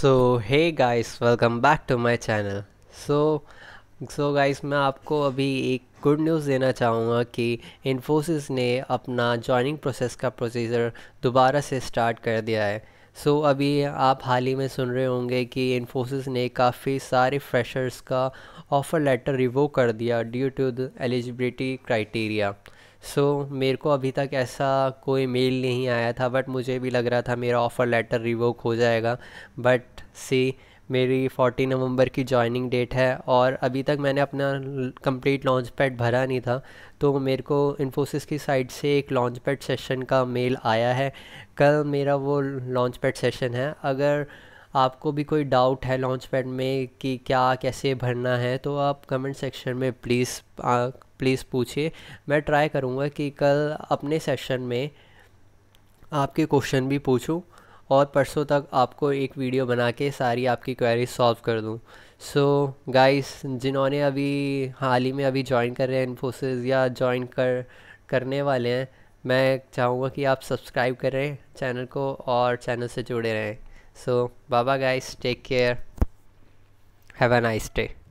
so hey guys welcome back to my channel so so guys मैं आपको अभी एक गुड न्यूज़ देना चाहूँगा कि इन्फोसिस ने अपना जॉइनिंग प्रोसेस का प्रोसीजर दोबारा से स्टार्ट कर दिया है सो so, अभी आप हाल ही में सुन रहे होंगे कि इन्फोसिस ने काफ़ी सारे फ्रेशर्स का ऑफ़र लेटर रिवो कर दिया due to the eligibility criteria so so, मेरे को अभी तक ऐसा कोई मेल नहीं आया था बट मुझे भी लग रहा था मेरा ऑफ़र लेटर रिवोक हो जाएगा बट सी मेरी 14 नवंबर की जॉइनिंग डेट है और अभी तक मैंने अपना कंप्लीट लॉन्च पैड भरा नहीं था तो मेरे को इन्फोसिस की साइड से एक लॉन्च पैड सेशन का मेल आया है कल मेरा वो लॉन्च पैड सेशन है अगर आपको भी कोई डाउट है लॉन्च पैड में कि क्या कैसे भरना है तो आप कमेंट सेक्शन में प्लीज़ प्लीज़ पूछिए मैं ट्राई करूँगा कि कल अपने सेशन में आपके क्वेश्चन भी पूछूँ और परसों तक आपको एक वीडियो बना के सारी आपकी क्वेरी सॉल्व कर दूँ सो गाइस जिन्होंने अभी हाल ही में अभी ज्वाइन कर रहे हैं इन्फोसिस या ज्वाइन कर करने वाले हैं मैं चाहूँगा कि आप सब्सक्राइब करें चैनल को और चैनल से जुड़े रहें सो बाबा guys take care have a nice day